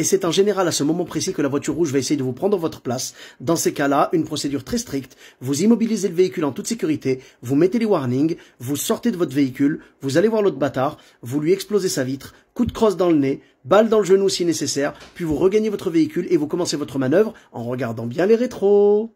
Et c'est en général à ce moment précis que la voiture rouge va essayer de vous prendre votre place. Dans ces cas-là, une procédure très stricte, vous immobilisez le véhicule en toute sécurité, vous mettez les warnings, vous sortez de votre véhicule, vous allez voir l'autre bâtard, vous lui explosez sa vitre, coup de crosse dans le nez, balle dans le genou si nécessaire, puis vous regagnez votre véhicule et vous commencez votre manœuvre en regardant bien les rétros.